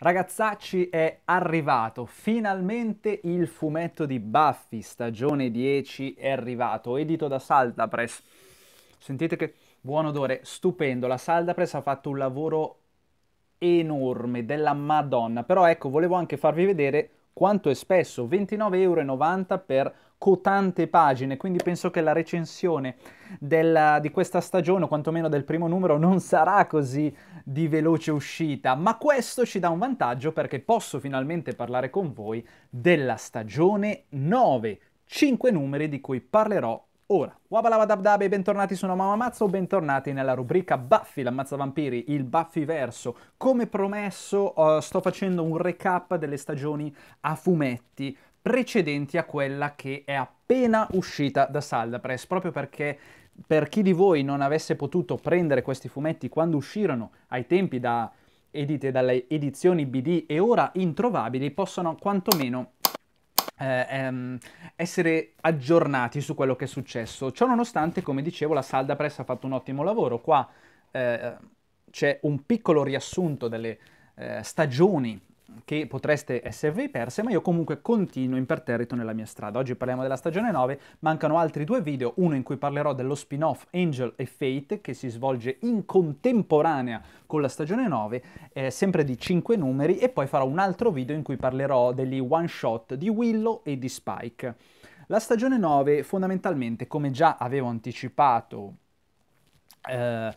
Ragazzacci è arrivato, finalmente il fumetto di Buffy, stagione 10 è arrivato, edito da Saldapress. Sentite che buon odore, stupendo, la Saldapress ha fatto un lavoro enorme, della madonna, però ecco volevo anche farvi vedere quanto è spesso, 29,90 euro per cotante pagine, quindi penso che la recensione della, di questa stagione, o quantomeno del primo numero, non sarà così di veloce uscita, ma questo ci dà un vantaggio perché posso finalmente parlare con voi della stagione 9, 5 numeri di cui parlerò Ora, wabalabadabdab e bentornati su Mamma Mazza o bentornati nella rubrica Buffy, l'ammazza vampiri, il Buffy verso. Come promesso uh, sto facendo un recap delle stagioni a fumetti precedenti a quella che è appena uscita da Saldapress, proprio perché per chi di voi non avesse potuto prendere questi fumetti quando uscirono ai tempi da edite dalle edizioni BD e ora introvabili, possono quantomeno eh, ehm, essere aggiornati su quello che è successo. Ciò nonostante, come dicevo, la Saldapress ha fatto un ottimo lavoro. Qua eh, c'è un piccolo riassunto delle eh, stagioni che potreste esservi perse, ma io comunque continuo imperterrito nella mia strada. Oggi parliamo della stagione 9, mancano altri due video, uno in cui parlerò dello spin-off Angel e Fate, che si svolge in contemporanea con la stagione 9, eh, sempre di 5 numeri, e poi farò un altro video in cui parlerò degli one-shot di Willow e di Spike. La stagione 9 fondamentalmente, come già avevo anticipato eh,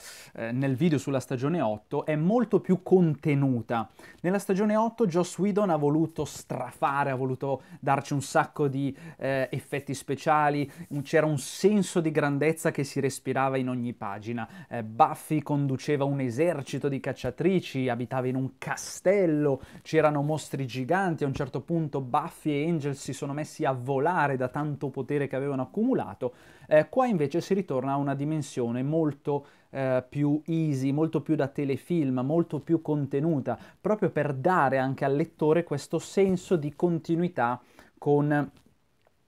nel video sulla stagione 8 è molto più contenuta. Nella stagione 8 Joss Whedon ha voluto strafare, ha voluto darci un sacco di eh, effetti speciali, c'era un senso di grandezza che si respirava in ogni pagina. Eh, Buffy conduceva un esercito di cacciatrici, abitava in un castello, c'erano mostri giganti, a un certo punto Buffy e Angel si sono messi a volare da tanto potere che avevano accumulato eh, qua invece si ritorna a una dimensione molto eh, più easy, molto più da telefilm, molto più contenuta, proprio per dare anche al lettore questo senso di continuità con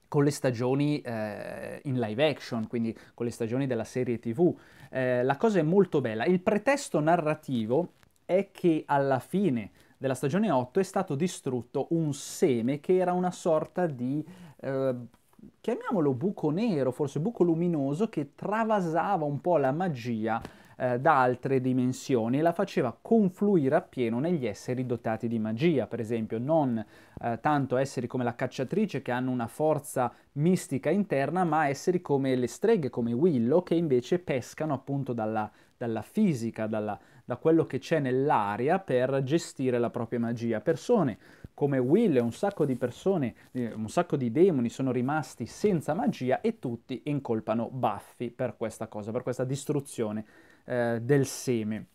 con le stagioni eh, in live action, quindi con le stagioni della serie tv. Eh, la cosa è molto bella. Il pretesto narrativo è che alla fine della stagione 8 è stato distrutto un seme che era una sorta di eh, chiamiamolo buco nero, forse buco luminoso, che travasava un po' la magia eh, da altre dimensioni e la faceva confluire appieno negli esseri dotati di magia, per esempio non eh, tanto esseri come la cacciatrice che hanno una forza mistica interna, ma esseri come le streghe, come Willow, che invece pescano appunto dalla, dalla fisica, dalla, da quello che c'è nell'aria per gestire la propria magia. Persone come Will e un sacco di persone, eh, un sacco di demoni sono rimasti senza magia e tutti incolpano Buffy per questa cosa, per questa distruzione eh, del seme.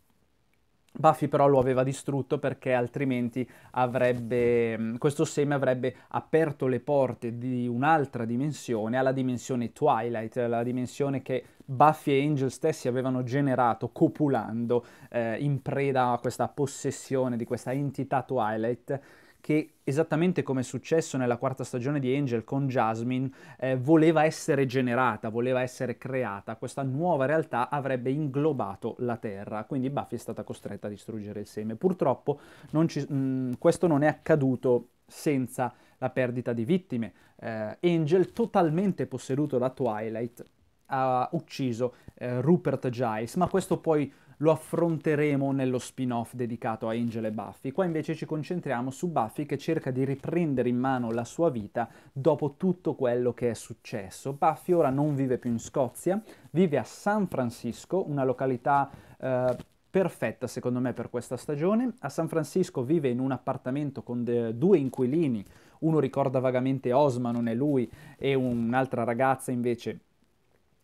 Buffy però lo aveva distrutto perché altrimenti avrebbe, mm, questo seme avrebbe aperto le porte di un'altra dimensione, alla dimensione Twilight, la dimensione che Buffy e Angel stessi avevano generato copulando eh, in preda a questa possessione di questa entità Twilight che esattamente come è successo nella quarta stagione di Angel con Jasmine, eh, voleva essere generata, voleva essere creata, questa nuova realtà avrebbe inglobato la Terra, quindi Buffy è stata costretta a distruggere il seme. Purtroppo non ci, mh, mm, questo non è accaduto senza la perdita di vittime. Eh, Angel, totalmente posseduto da Twilight, ha ucciso eh, Rupert Giles, ma questo poi lo affronteremo nello spin-off dedicato a Angel e Buffy. Qua invece ci concentriamo su Buffy che cerca di riprendere in mano la sua vita dopo tutto quello che è successo. Buffy ora non vive più in Scozia, vive a San Francisco, una località eh, perfetta secondo me per questa stagione. A San Francisco vive in un appartamento con de- due inquilini, uno ricorda vagamente Osman, non è lui, e un'altra ragazza invece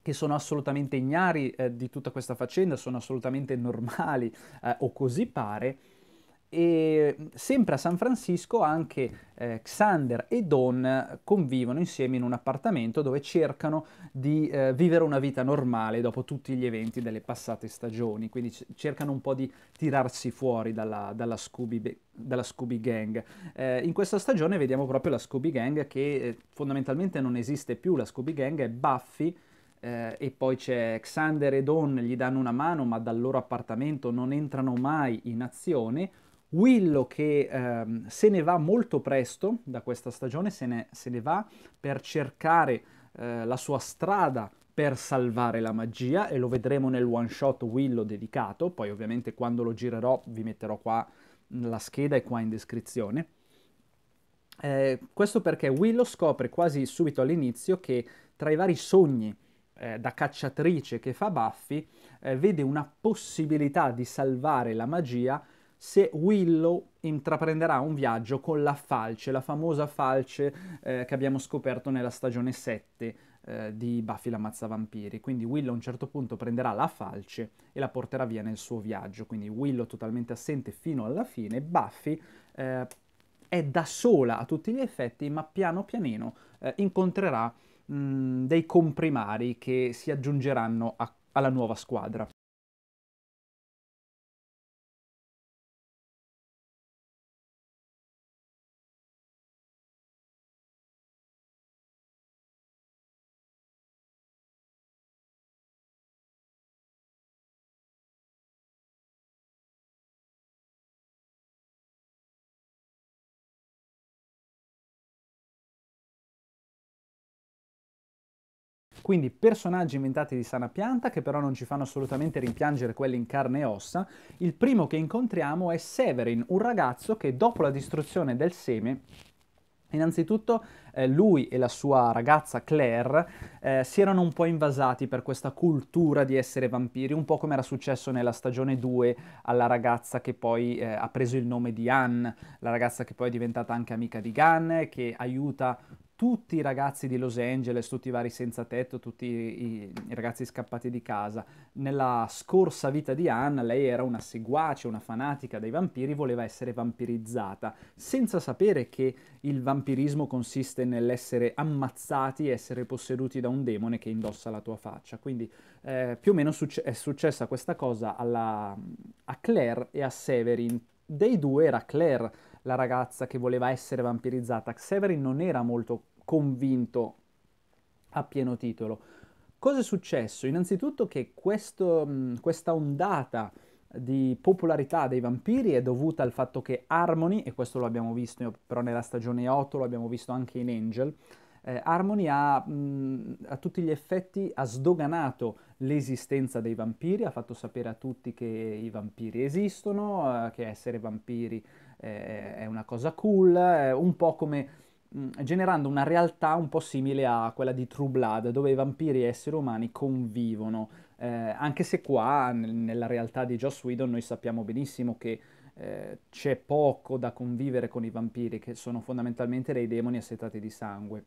che sono assolutamente ignari eh, di tutta questa faccenda, sono assolutamente normali eh, o così pare. E mm, sempre a San Francisco anche eh, Xander e Don convivono insieme in un appartamento dove cercano di eh, vivere una vita normale dopo tutti gli eventi delle passate stagioni, quindi c- cercano un po' di tirarsi fuori dalla, dalla, Scooby, dalla Scooby, Gang. Eh, in questa stagione vediamo proprio la Scooby Gang che eh, fondamentalmente non esiste più, la Scooby Gang è Buffy, eh, e poi c'è Xander e Don, gli danno una mano ma dal loro appartamento non entrano mai in azione. Willow che ehm, se ne va molto presto da questa stagione, se ne, se ne va per cercare eh, la sua strada per salvare la magia e lo vedremo nel one shot Willow dedicato, poi ovviamente quando lo girerò vi metterò qua mm, la scheda e qua in descrizione. Eh, questo perché Willow scopre quasi subito all'inizio che tra i vari sogni eh, da cacciatrice che fa Buffy eh, vede una possibilità di salvare la magia se Willow intraprenderà un viaggio con la falce, la famosa falce eh, che abbiamo scoperto nella stagione 7 eh, di Buffy l'ammazza vampiri. Quindi Willow a un certo punto prenderà la falce e la porterà via nel suo viaggio. Quindi Willow totalmente assente fino alla fine, Buffy eh, è da sola a tutti gli effetti, ma piano pianino eh, incontrerà mh, dei comprimari che si aggiungeranno a, alla nuova squadra. Quindi personaggi inventati di sana pianta che però non ci fanno assolutamente rimpiangere quelli in carne e ossa. Il primo che incontriamo è Severin, un ragazzo che dopo la distruzione del seme Innanzitutto eh, lui e la sua ragazza Claire eh, si erano un po' invasati per questa cultura di essere vampiri, un po' come era successo nella stagione 2 alla ragazza che poi eh, ha preso il nome di Anne, la ragazza che poi è diventata anche amica di Gunn, che aiuta tutti i ragazzi di Los Angeles, tutti i vari senza tetto, tutti i, i, ragazzi scappati di casa. Nella scorsa vita di Anna lei era una seguace, una fanatica dei vampiri, voleva essere vampirizzata, senza sapere che il vampirismo consiste nell'essere ammazzati, essere posseduti da un demone che indossa la tua faccia. Quindi eh, più o meno succe- è successa questa cosa alla, a Claire e a Severin. Dei due era Claire la ragazza che voleva essere vampirizzata. Xeverin non era molto convinto a pieno titolo. Cosa è successo? Innanzitutto che questo, questa ondata di popolarità dei vampiri è dovuta al fatto che Harmony, e questo lo abbiamo visto però nella stagione 8, lo abbiamo visto anche in Angel, eh, Harmony ha mh, a tutti gli effetti ha sdoganato l'esistenza dei vampiri, ha fatto sapere a tutti che i vampiri esistono, eh, che essere vampiri eh, è una cosa cool, un po' come mm, generando una realtà un po' simile a quella di True Blood, dove i vampiri e esseri umani convivono, eh, anche se qua n- nella realtà di Joss Whedon noi sappiamo benissimo che eh, c'è poco da convivere con i vampiri, che sono fondamentalmente dei demoni assetati di sangue.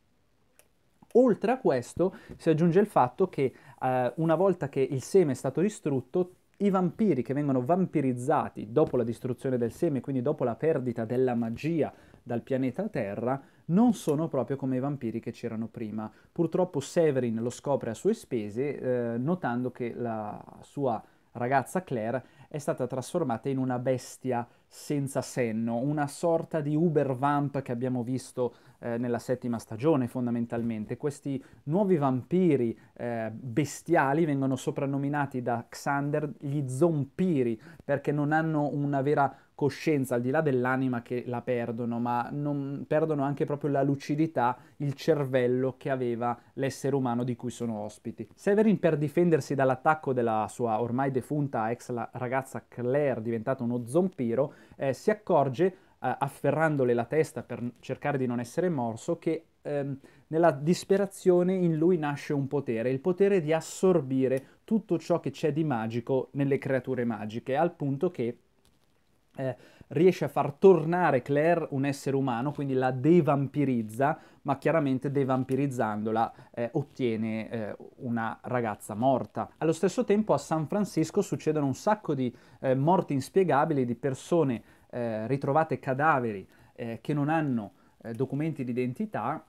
Oltre a questo si aggiunge il fatto che eh, una volta che il seme è stato distrutto, i vampiri che vengono vampirizzati dopo la distruzione del seme, quindi dopo la perdita della magia dal pianeta Terra, non sono proprio come i vampiri che c'erano prima. Purtroppo Severin lo scopre a sue spese, eh, notando che la sua ragazza Claire è stata trasformata in una bestia senza senno, una sorta di Uber Vamp che abbiamo visto eh, nella settima stagione fondamentalmente. Questi nuovi vampiri eh, bestiali vengono soprannominati da Xander gli zompiri perché non hanno una vera coscienza, al di là dell'anima che la perdono, ma non, perdono anche proprio la lucidità, il cervello che aveva l'essere umano di cui sono ospiti. Severin per difendersi dall'attacco della sua ormai defunta ex ragazza Claire, diventata uno zompiro, eh, si accorge eh, afferrandole la testa per cercare di non essere morso che ehm, nella disperazione in lui nasce un potere, il potere di assorbire tutto ciò che c'è di magico nelle creature magiche, al punto che eh, riesce a far tornare Claire un essere umano, quindi la devampirizza, ma chiaramente devampirizzandola eh, ottiene eh, una ragazza morta. Allo stesso tempo a San Francisco succedono un sacco di eh, morti inspiegabili di persone eh, ritrovate cadaveri eh, che non hanno documenti di identità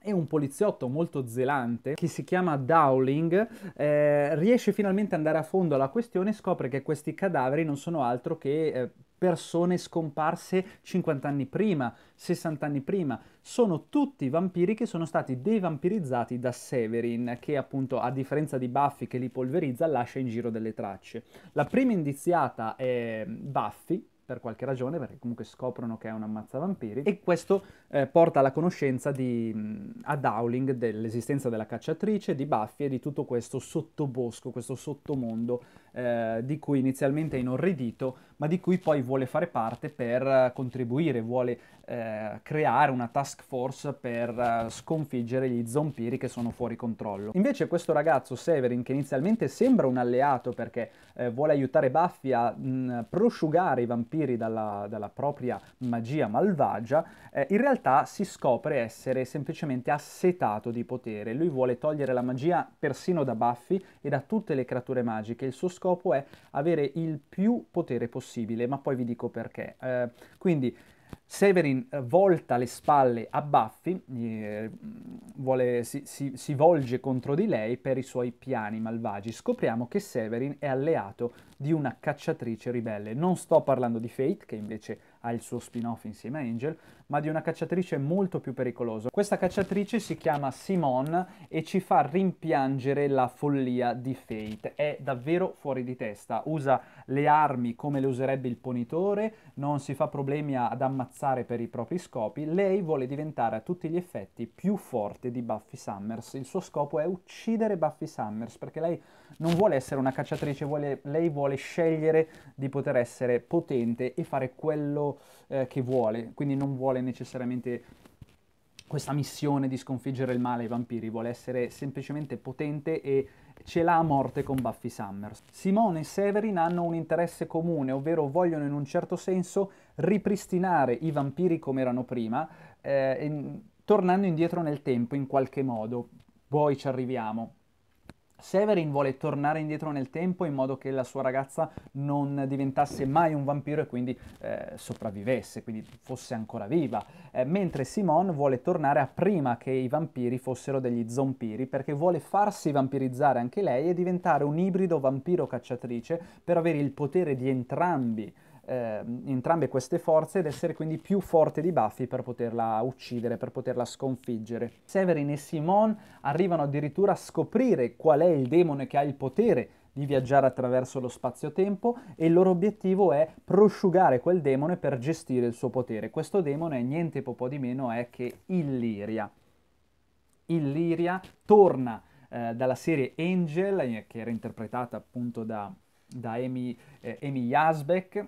e un poliziotto molto zelante che si chiama Dowling eh, riesce finalmente ad andare a fondo alla questione e scopre che questi cadaveri non sono altro che eh, persone scomparse 50 anni prima, 60 anni prima. Sono tutti vampiri che sono stati devampirizzati da Severin, che appunto a differenza di Buffy che li polverizza lascia in giro delle tracce. La prima indiziata è mm, Buffy, per qualche ragione, perché comunque scoprono che è un ammazzavampiri, e questo eh, porta alla conoscenza di, ad Howling dell'esistenza della cacciatrice, di Buffy e di tutto questo sottobosco, questo sottomondo eh, di cui inizialmente è inorridito, ma di cui poi vuole fare parte per eh, contribuire, vuole eh, creare una task force per eh, sconfiggere gli zompiri che sono fuori controllo. Invece questo ragazzo Severin, che inizialmente sembra un alleato perché eh, vuole aiutare Buffy a mh, prosciugare i vampiri, vampiri dalla, dalla propria magia malvagia, eh, in realtà si scopre essere semplicemente assetato di potere. Lui vuole togliere la magia persino da Buffy e da tutte le creature magiche. Il suo scopo è avere il più potere possibile, ma poi vi dico perché. Eh, quindi Severin eh, volta le spalle a Buffy, eh, vuole, si, si, si volge contro di lei per i suoi piani malvagi. Scopriamo che Severin è alleato di una cacciatrice ribelle. Non sto parlando di Fate, che invece ha il suo spin-off insieme a Angel, ma di una cacciatrice molto più pericolosa. Questa cacciatrice si chiama Simone e ci fa rimpiangere la follia di Fate. È davvero fuori di testa, usa le armi come le userebbe il ponitore, non si fa problemi ad ammazzare per i propri scopi, lei vuole diventare a tutti gli effetti più forte di Buffy Summers. Il suo scopo è uccidere Buffy Summers perché lei non vuole essere una cacciatrice, vuole, lei vuole vuole scegliere di poter essere potente e fare quello eh, che vuole, quindi non vuole necessariamente questa missione di sconfiggere il male ai vampiri, vuole essere semplicemente potente e ce l'ha a morte con Buffy Summers. Simone e Severin hanno un interesse comune, ovvero vogliono in un certo senso ripristinare i vampiri come erano prima, eh, in, tornando indietro nel tempo in qualche modo. Poi ci arriviamo. Severin vuole tornare indietro nel tempo in modo che la sua ragazza non diventasse mai un vampiro e quindi eh, sopravvivesse, quindi fosse ancora viva, eh, mentre Simone vuole tornare a prima che i vampiri fossero degli zompiri perché vuole farsi vampirizzare anche lei e diventare un ibrido vampiro cacciatrice per avere il potere di entrambi eh, entrambe queste forze ed essere quindi più forte di Buffy per poterla uccidere, per poterla sconfiggere. Severin e Simon arrivano addirittura a scoprire qual è il demone che ha il potere di viaggiare attraverso lo spazio-tempo e il loro obiettivo è prosciugare quel demone per gestire il suo potere. Questo demone niente po' di meno è che Illiria. Illiria torna eh, dalla serie Angel, eh, che era interpretata appunto da, da Amy, eh, Amy Jasbeck,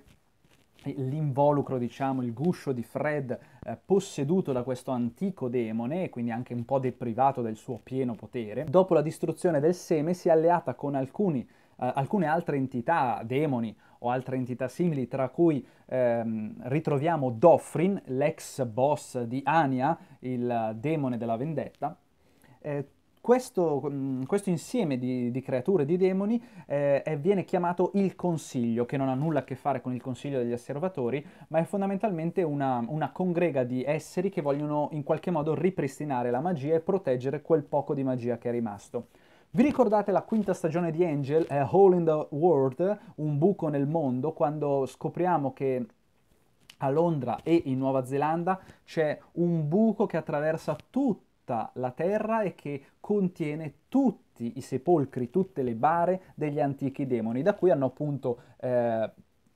l'involucro, diciamo, il guscio di Fred eh, posseduto da questo antico demone, quindi anche un po' deprivato del suo pieno potere, dopo la distruzione del seme si è alleata con alcuni, eh, alcune altre entità, demoni o altre entità simili, tra cui ehm, ritroviamo Doffrin, l'ex boss di Ania, il eh, demone della vendetta, eh, questo, mm, questo, insieme di, di, creature, di demoni, eh, viene chiamato il consiglio, che non ha nulla a che fare con il consiglio degli osservatori, ma è fondamentalmente una, una, congrega di esseri che vogliono in qualche modo ripristinare la magia e proteggere quel poco di magia che è rimasto. Vi ricordate la quinta stagione di Angel, A Hole in the World, un buco nel mondo, quando scopriamo che a Londra e in Nuova Zelanda c'è un buco che attraversa tutto tutta la terra e che contiene tutti i sepolcri, tutte le bare degli antichi demoni, da cui hanno appunto eh,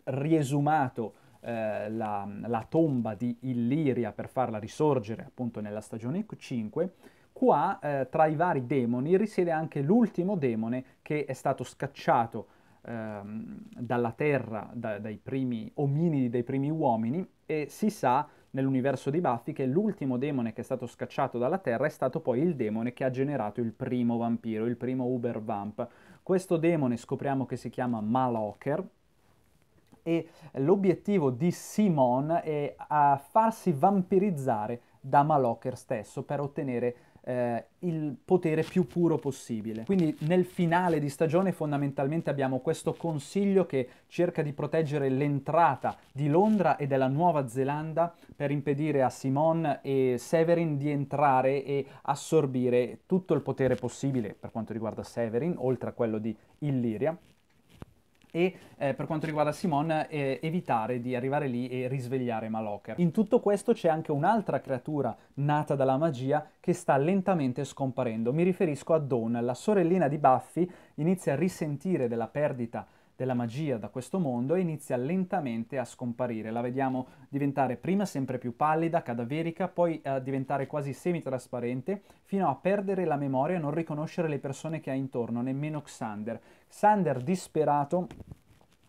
riesumato eh, la, la, tomba di Illiria per farla risorgere appunto nella stagione 5. Qua eh, tra i vari demoni risiede anche l'ultimo demone che è stato scacciato ehm, dalla terra da, dai primi ominidi, dai primi uomini e si sa nell'universo di Buffy che l'ultimo demone che è stato scacciato dalla Terra è stato poi il demone che ha generato il primo vampiro, il primo Uber Vamp. Questo demone scopriamo che si chiama Maloker, e l'obiettivo di Simon è a farsi vampirizzare da Maloker stesso per ottenere eh, il potere più puro possibile. Quindi nel finale di stagione fondamentalmente abbiamo questo consiglio che cerca di proteggere l'entrata di Londra e della Nuova Zelanda per impedire a Simone e Severin di entrare e assorbire tutto il potere possibile per quanto riguarda Severin, oltre a quello di Illyria e eh, per quanto riguarda Simon eh, evitare di arrivare lì e risvegliare Maloker. In tutto questo c'è anche un'altra creatura nata dalla magia che sta lentamente scomparendo. Mi riferisco a Dawn, la sorellina di Buffy inizia a risentire della perdita della magia da questo mondo e inizia lentamente a scomparire. La vediamo diventare prima sempre più pallida, cadaverica, poi a eh, diventare quasi semitrasparente, fino a perdere la memoria e non riconoscere le persone che ha intorno, nemmeno Xander, Sander disperato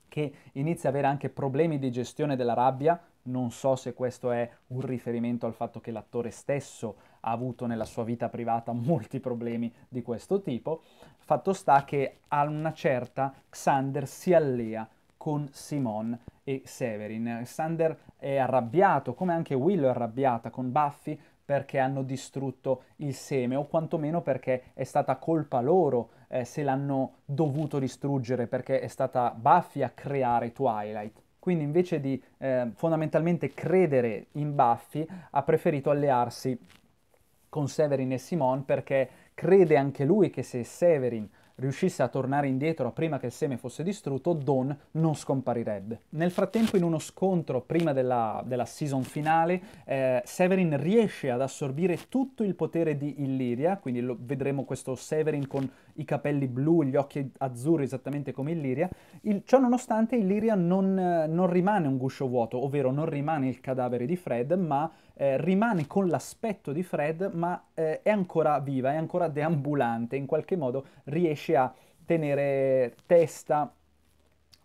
che inizia ad avere anche problemi di gestione della rabbia, non so se questo è un riferimento al fatto che l'attore stesso ha avuto nella sua vita privata molti problemi di questo tipo, fatto sta che a una certa Xander si allea con Simone e Severin. Xander è arrabbiato, come anche Willow è arrabbiata con Buffy perché hanno distrutto il seme o quantomeno perché è stata colpa loro eh, se l'hanno dovuto distruggere perché è stata Buffy a creare Twilight. Quindi invece di eh, fondamentalmente credere in Buffy, ha preferito allearsi con Severin e Simone perché crede anche lui che se Severin riuscisse a tornare indietro prima che il seme fosse distrutto, Dawn non scomparirebbe. Nel frattempo, in uno scontro prima della, della season finale, eh, Severin riesce ad assorbire tutto il potere di Illyria, quindi lo, vedremo questo Severin con i capelli blu, gli occhi azzurri esattamente come Illyria. Il, ciò nonostante Illyria non, eh, non rimane un guscio vuoto, ovvero non rimane il cadavere di Fred, ma eh, rimane con l'aspetto di Fred, ma eh, è ancora viva, è ancora deambulante, in qualche modo riesce a tenere testa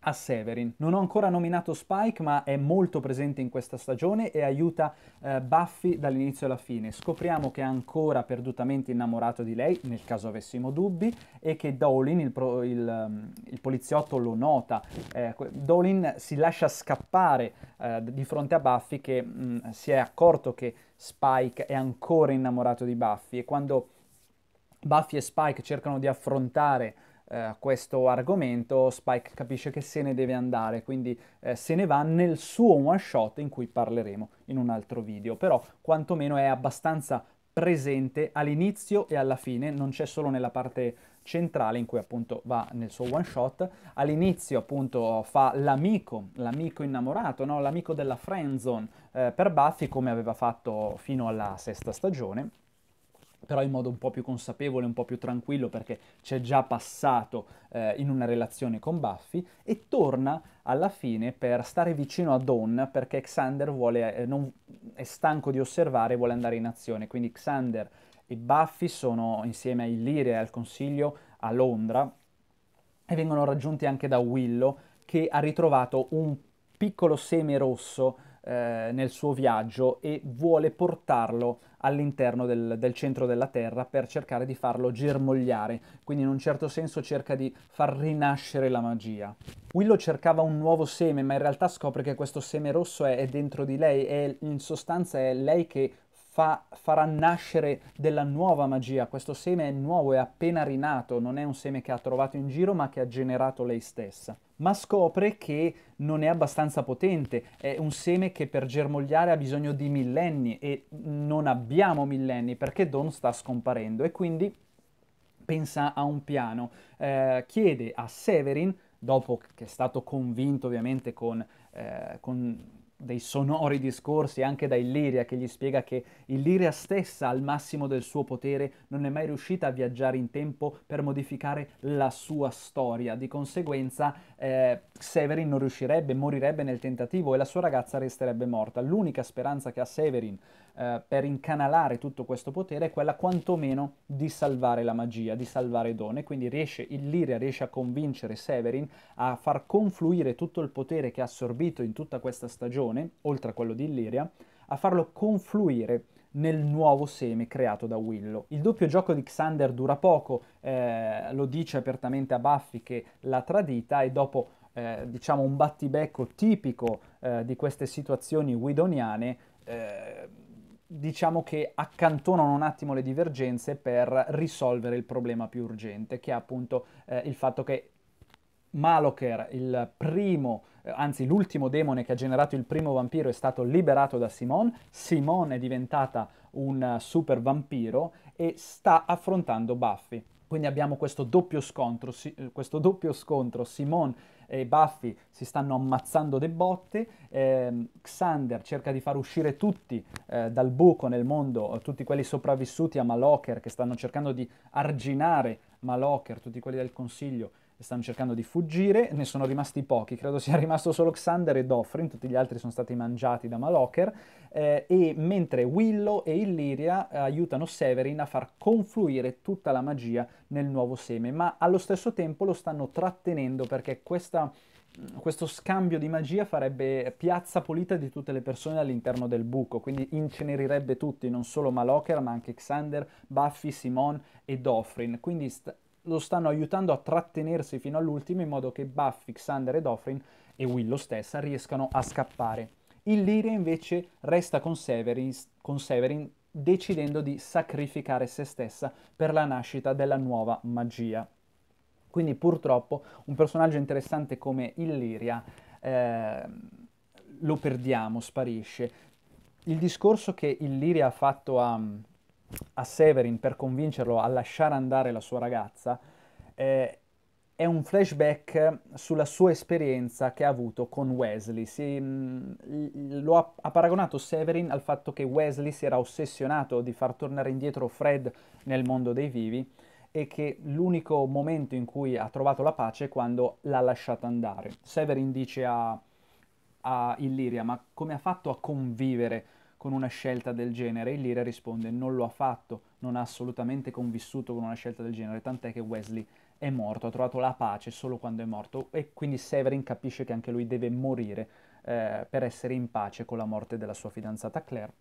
a Severin. Non ho ancora nominato Spike, ma è molto presente in questa stagione e aiuta eh, Buffy dall'inizio alla fine. Scopriamo che è ancora perdutamente innamorato di lei, nel caso avessimo dubbi, e che Dolin, il, pro, il, mm, il poliziotto, lo nota. Eh, Dolin si lascia scappare eh, di fronte a Buffy che mh, mm, si è accorto che Spike è ancora innamorato di Buffy e quando Buffy e Spike cercano di affrontare eh, questo argomento, Spike capisce che se ne deve andare, quindi eh, se ne va nel suo one shot in cui parleremo in un altro video, però quantomeno è abbastanza presente all'inizio e alla fine, non c'è solo nella parte centrale in cui appunto va nel suo one shot, all'inizio appunto fa l'amico, l'amico innamorato, no? l'amico della friendzone eh, per Buffy come aveva fatto fino alla sesta stagione, però in modo un po' più consapevole, un po' più tranquillo perché c'è già passato eh, in una relazione con Buffy e torna alla fine per stare vicino a Dawn perché Xander vuole, eh, non, è stanco di osservare e vuole andare in azione, quindi Xander e Buffy sono insieme a Illyria e al consiglio a Londra e vengono raggiunti anche da Willow che ha ritrovato un piccolo seme rosso eh, nel suo viaggio e vuole portarlo all'interno del, del, centro della Terra per cercare di farlo germogliare, quindi in un certo senso cerca di far rinascere la magia. Willow cercava un nuovo seme, ma in realtà scopre che questo seme rosso è, è dentro di lei e in sostanza è lei che fa, farà nascere della nuova magia. Questo seme è nuovo, è appena rinato, non è un seme che ha trovato in giro, ma che ha generato lei stessa ma scopre che non è abbastanza potente, è un seme che per germogliare ha bisogno di millenni e non abbiamo millenni perché Don sta scomparendo e quindi pensa a un piano. Eh, chiede a Severin, dopo che è stato convinto ovviamente con, eh, con dei sonori discorsi anche da Illiria che gli spiega che Illiria stessa al massimo del suo potere non è mai riuscita a viaggiare in tempo per modificare la sua storia, di conseguenza eh, Severin non riuscirebbe, morirebbe nel tentativo e la sua ragazza resterebbe morta. L'unica speranza che ha Severin eh, per incanalare tutto questo potere è quella quantomeno di salvare la magia, di salvare Done, quindi riesce, Illiria riesce a convincere Severin a far confluire tutto il potere che ha assorbito in tutta questa stagione Platone, oltre a quello di Illiria, a farlo confluire nel nuovo seme creato da Willow. Il doppio gioco di Xander dura poco, eh, lo dice apertamente a Buffy che l'ha tradita e dopo eh, diciamo un battibecco tipico eh, di queste situazioni widoniane eh, diciamo che accantonano un attimo le divergenze per risolvere il problema più urgente che è appunto eh, il fatto che Maloker, il primo eh, anzi l'ultimo demone che ha generato il primo vampiro è stato liberato da Simone, Simone è diventata un eh, super vampiro e sta affrontando Buffy. Quindi abbiamo questo doppio scontro, si, eh, questo doppio scontro Simone e Buffy si stanno ammazzando de botte, eh, Xander cerca di far uscire tutti eh, dal buco nel mondo, tutti quelli sopravvissuti a Maloker che stanno cercando di arginare Maloker, tutti quelli del consiglio stanno cercando di fuggire, ne sono rimasti pochi, credo sia rimasto solo Xander e Dofrin, tutti gli altri sono stati mangiati da Malocker, eh, e mentre Willow e Illyria aiutano Severin a far confluire tutta la magia nel nuovo seme, ma allo stesso tempo lo stanno trattenendo perché questa questo scambio di magia farebbe piazza pulita di tutte le persone all'interno del buco, quindi incenerirebbe tutti, non solo Maloker, ma anche Xander, Buffy, Simon e Dofrin. Quindi st- lo stanno aiutando a trattenersi fino all'ultimo in modo che Buffy, Xander e Dofrin e Willow stessa riescano a scappare. Il Liria invece resta con Severin, con Severin decidendo di sacrificare se stessa per la nascita della nuova magia. Quindi purtroppo un personaggio interessante come Illiria eh, lo perdiamo, sparisce. Il discorso che Illiria ha fatto a, a Severin per convincerlo a lasciare andare la sua ragazza eh, è un flashback sulla sua esperienza che ha avuto con Wesley. Si, mh, mm, lo ha, ha, paragonato Severin al fatto che Wesley si era ossessionato di far tornare indietro Fred nel mondo dei vivi e che l'unico momento in cui ha trovato la pace è quando l'ha lasciata andare. Severin dice a, a Illiria, ma come ha fatto a convivere con una scelta del genere? Il Lira risponde non lo ha fatto, non ha assolutamente convissuto con una scelta del genere, tant'è che Wesley è morto, ha trovato la pace solo quando è morto e quindi Severin capisce che anche lui deve morire eh, per essere in pace con la morte della sua fidanzata Claire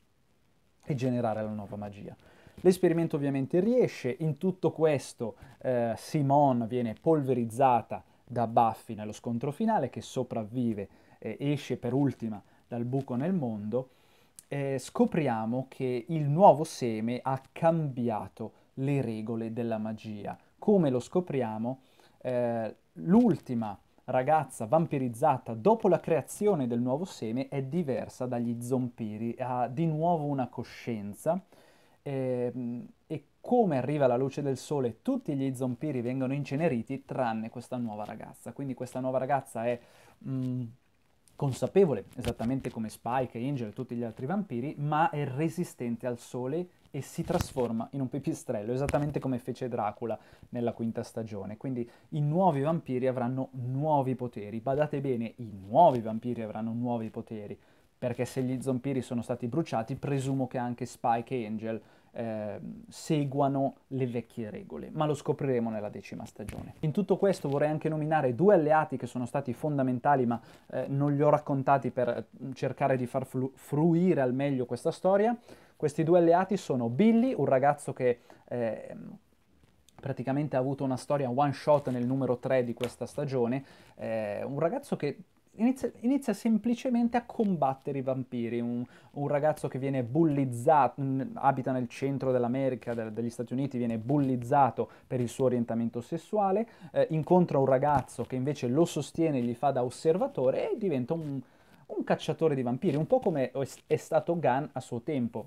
e generare la nuova magia. L'esperimento ovviamente riesce, in tutto questo eh, Simone viene polverizzata da Buffy nello scontro finale che sopravvive e eh, esce per ultima dal buco nel mondo eh, scopriamo che il nuovo seme ha cambiato le regole della magia. Come lo scopriamo? Eh, l'ultima ragazza vampirizzata dopo la creazione del nuovo seme è diversa dagli zompiri, ha di nuovo una coscienza eh, e come arriva la luce del sole tutti gli zompiri vengono inceneriti tranne questa nuova ragazza. Quindi questa nuova ragazza è... Mm, consapevole, esattamente come Spike, Angel e tutti gli altri vampiri, ma è resistente al sole e si trasforma in un pipistrello, esattamente come fece Dracula nella quinta stagione. Quindi i nuovi vampiri avranno nuovi poteri. Badate bene, i nuovi vampiri avranno nuovi poteri, perché se gli zompiri sono stati bruciati, presumo che anche Spike e Angel eh, seguano le vecchie regole, ma lo scopriremo nella decima stagione. In tutto questo vorrei anche nominare due alleati che sono stati fondamentali, ma eh, non li ho raccontati per mm, cercare di far flu- fruire al meglio questa storia. Questi due alleati sono Billy, un ragazzo che eh, praticamente ha avuto una storia one shot nel numero 3 di questa stagione, eh, un ragazzo che inizia, inizia, semplicemente a combattere i vampiri. Un, un ragazzo che viene bullizzato, abita nel centro dell'America, de, degli Stati Uniti, viene bullizzato per il suo orientamento sessuale, eh, incontra un ragazzo che invece lo sostiene, gli fa da osservatore e diventa un, un cacciatore di vampiri, un po' come è stato Gunn a suo tempo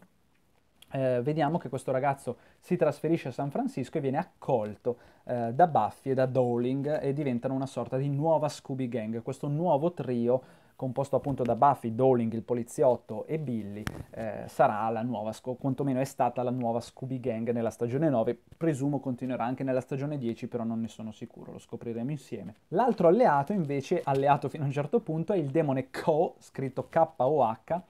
eh, vediamo che questo ragazzo si trasferisce a San Francisco e viene accolto eh, da Buffy e da Dowling e diventano una sorta di nuova Scooby Gang, questo nuovo trio composto appunto da Buffy, Dowling, il poliziotto e Billy, eh, sarà la nuova, quantomeno è stata la nuova Scooby Gang nella stagione 9, presumo continuerà anche nella stagione 10, però non ne sono sicuro, lo scopriremo insieme. L'altro alleato invece, alleato fino a un certo punto, è il demone Ko, scritto K-O-H,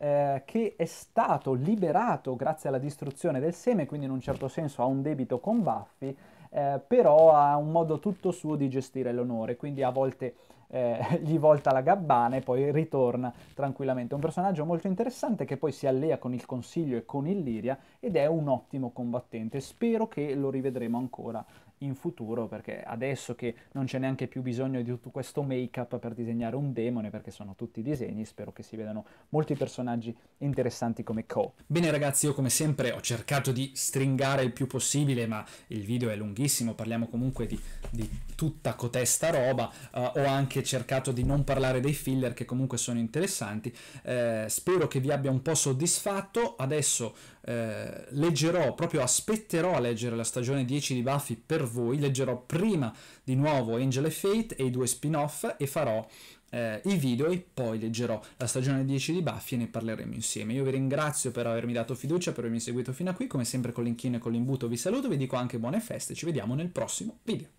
eh, che è stato liberato grazie alla distruzione del seme, quindi in un certo senso ha un debito con Buffy, eh, però ha un modo tutto suo di gestire l'onore, quindi a volte eh, gli volta la gabbana e poi ritorna tranquillamente. Un personaggio molto interessante che poi si allea con il Consiglio e con Illiria ed è un ottimo combattente. Spero che lo rivedremo ancora in futuro, perché adesso che non c'è neanche più bisogno di tutto questo make-up per disegnare un demone, perché sono tutti disegni, spero che si vedano molti personaggi interessanti come Co. Bene ragazzi, io come sempre ho cercato di stringare il più possibile, ma il video è lunghissimo, parliamo comunque di, di tutta cotesta roba, uh, ho anche cercato di non parlare dei filler che comunque sono interessanti, uh, spero che vi abbia un po' soddisfatto, adesso eh, leggerò, proprio aspetterò a leggere la stagione 10 di Buffy per voi, leggerò prima di nuovo Angel e Fate e i due spin-off e farò eh, i video e poi leggerò la stagione 10 di Buffy e ne parleremo insieme. Io vi ringrazio per avermi dato fiducia, per avermi seguito fino a qui, come sempre con l'inchino e con l'imbuto vi saluto, vi dico anche buone feste, ci vediamo nel prossimo video.